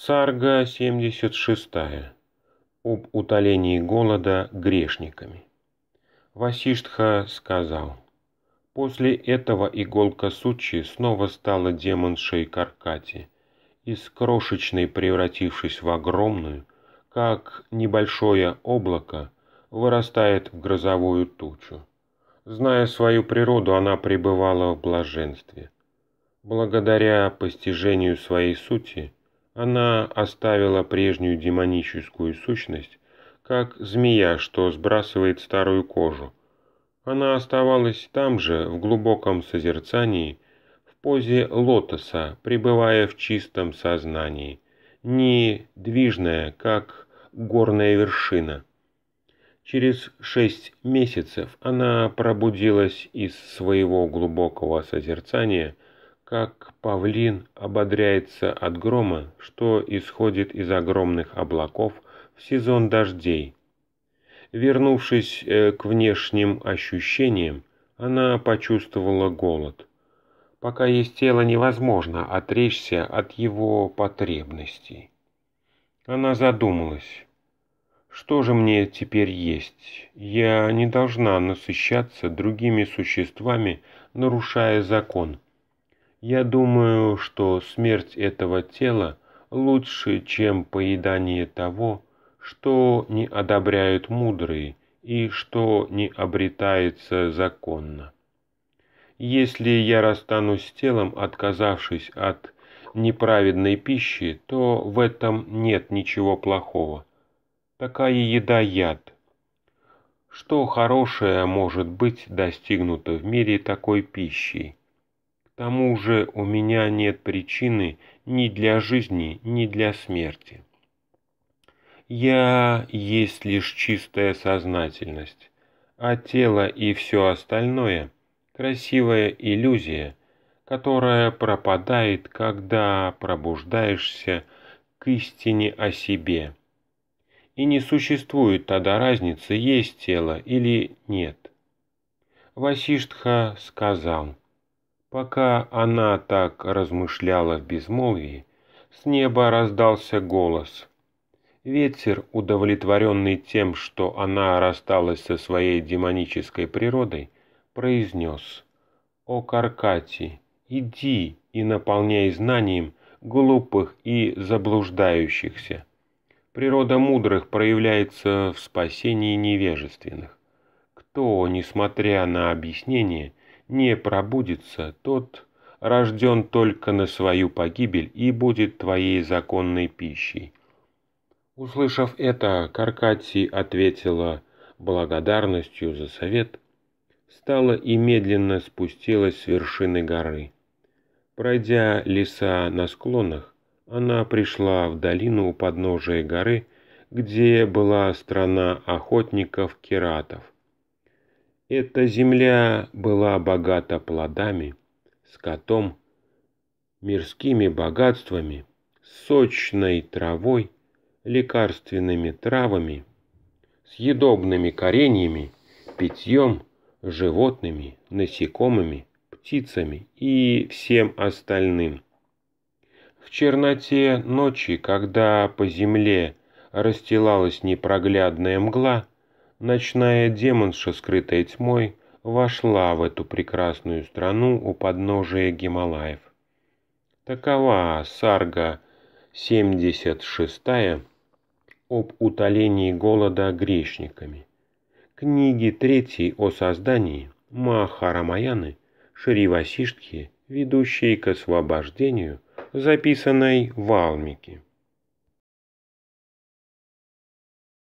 Сарга 76. Об утолении голода грешниками. Васиштха сказал, «После этого иголка Сучи снова стала демоншей Каркати, из крошечной превратившись в огромную, как небольшое облако, вырастает в грозовую тучу. Зная свою природу, она пребывала в блаженстве. Благодаря постижению своей сути – она оставила прежнюю демоническую сущность, как змея, что сбрасывает старую кожу. Она оставалась там же, в глубоком созерцании, в позе лотоса, пребывая в чистом сознании, не движная, как горная вершина. Через шесть месяцев она пробудилась из своего глубокого созерцания – как павлин ободряется от грома, что исходит из огромных облаков в сезон дождей. Вернувшись э, к внешним ощущениям, она почувствовала голод. Пока есть тело, невозможно отречься от его потребностей. Она задумалась. Что же мне теперь есть? Я не должна насыщаться другими существами, нарушая закон. Я думаю, что смерть этого тела лучше, чем поедание того, что не одобряют мудрые и что не обретается законно. Если я расстанусь с телом, отказавшись от неправедной пищи, то в этом нет ничего плохого. Такая еда – яд. Что хорошее может быть достигнуто в мире такой пищей? тому же у меня нет причины ни для жизни, ни для смерти. Я есть лишь чистая сознательность, а тело и все остальное – красивая иллюзия, которая пропадает, когда пробуждаешься к истине о себе. И не существует тогда разницы, есть тело или нет. Васиштха сказал – Пока она так размышляла в безмолвии, с неба раздался голос. Ветер, удовлетворенный тем, что она рассталась со своей демонической природой, произнес «О Каркати, иди и наполняй знанием глупых и заблуждающихся. Природа мудрых проявляется в спасении невежественных. Кто, несмотря на объяснение, не пробудится, тот рожден только на свою погибель и будет твоей законной пищей». Услышав это, Каркати ответила благодарностью за совет, встала и медленно спустилась с вершины горы. Пройдя леса на склонах, она пришла в долину у подножия горы, где была страна охотников-киратов – эта земля была богата плодами, скотом, мирскими богатствами, сочной травой, лекарственными травами, съедобными кореньями, питьем, животными, насекомыми, птицами и всем остальным. В черноте ночи, когда по земле расстилалась непроглядная мгла, ночная демонша, скрытая тьмой, вошла в эту прекрасную страну у подножия Гималаев. Такова сарга 76 об утолении голода грешниками. Книги третьей о создании Махарамаяны Шри Васиштхи, ведущей к освобождению, записанной в Алмике.